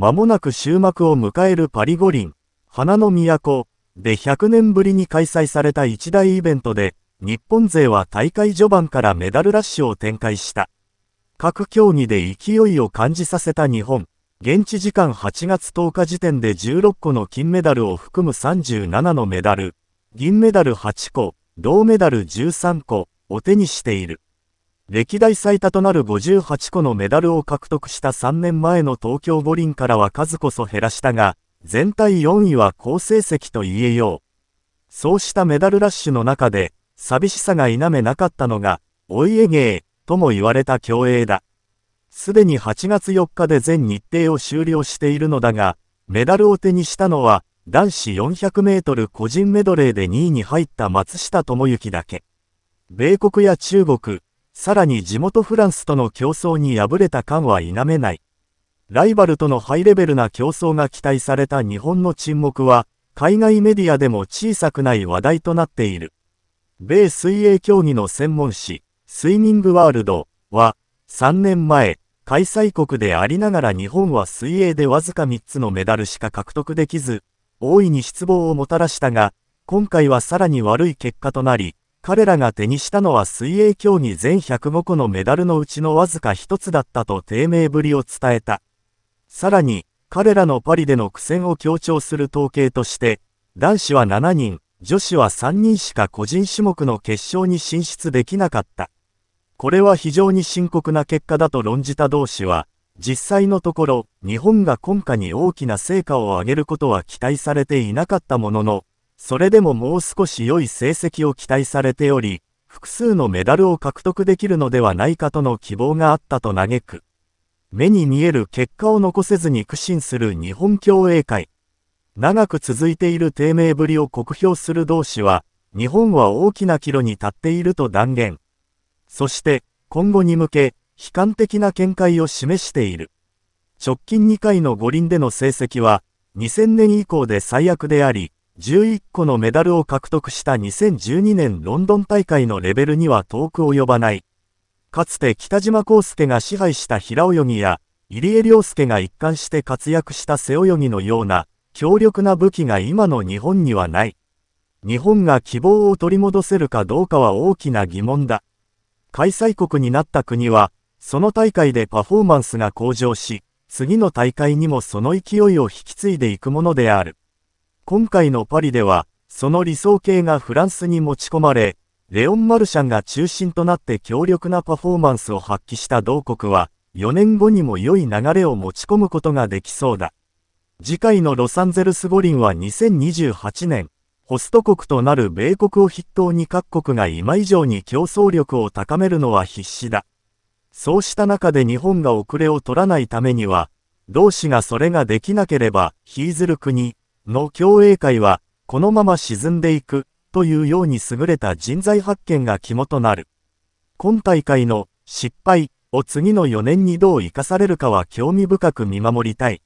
間もなく終幕を迎えるパリ五輪、花の都で100年ぶりに開催された一大イベントで、日本勢は大会序盤からメダルラッシュを展開した。各競技で勢いを感じさせた日本。現地時間8月10日時点で16個の金メダルを含む37のメダル、銀メダル8個、銅メダル13個を手にしている。歴代最多となる58個のメダルを獲得した3年前の東京五輪からは数こそ減らしたが、全体4位は好成績と言えよう。そうしたメダルラッシュの中で、寂しさが否めなかったのが、お家芸、とも言われた競泳だ。すでに8月4日で全日程を終了しているのだが、メダルを手にしたのは、男子400メートル個人メドレーで2位に入った松下智之だけ。米国や中国、さらに地元フランスとの競争に敗れた感は否めない。ライバルとのハイレベルな競争が期待された日本の沈黙は、海外メディアでも小さくない話題となっている。米水泳競技の専門誌、スイミングワールドは、3年前、開催国でありながら日本は水泳でわずか3つのメダルしか獲得できず、大いに失望をもたらしたが、今回はさらに悪い結果となり、彼らが手にしたのは水泳競技全105個のメダルのうちのわずか一つだったと低迷ぶりを伝えた。さらに、彼らのパリでの苦戦を強調する統計として、男子は7人、女子は3人しか個人種目の決勝に進出できなかった。これは非常に深刻な結果だと論じた同氏は、実際のところ、日本が今夏に大きな成果を上げることは期待されていなかったものの、それでももう少し良い成績を期待されており、複数のメダルを獲得できるのではないかとの希望があったと嘆く。目に見える結果を残せずに苦心する日本競泳界。長く続いている低迷ぶりを酷評する同志は、日本は大きな岐路に立っていると断言。そして、今後に向け、悲観的な見解を示している。直近2回の五輪での成績は、2000年以降で最悪であり、11個のメダルを獲得した2012年ロンドン大会のレベルには遠く及ばない。かつて北島康介が支配した平泳ぎや、入江良介が一貫して活躍した背泳ぎのような、強力な武器が今の日本にはない。日本が希望を取り戻せるかどうかは大きな疑問だ。開催国になった国は、その大会でパフォーマンスが向上し、次の大会にもその勢いを引き継いでいくものである。今回のパリでは、その理想形がフランスに持ち込まれ、レオン・マルシャンが中心となって強力なパフォーマンスを発揮した同国は、4年後にも良い流れを持ち込むことができそうだ。次回のロサンゼルス五輪は2028年、ホスト国となる米国を筆頭に各国が今以上に競争力を高めるのは必至だ。そうした中で日本が遅れを取らないためには、同志がそれができなければ、ヒーズル国、の共栄会は、このまま沈んでいく、というように優れた人材発見が肝となる。今大会の失敗を次の4年にどう生かされるかは興味深く見守りたい。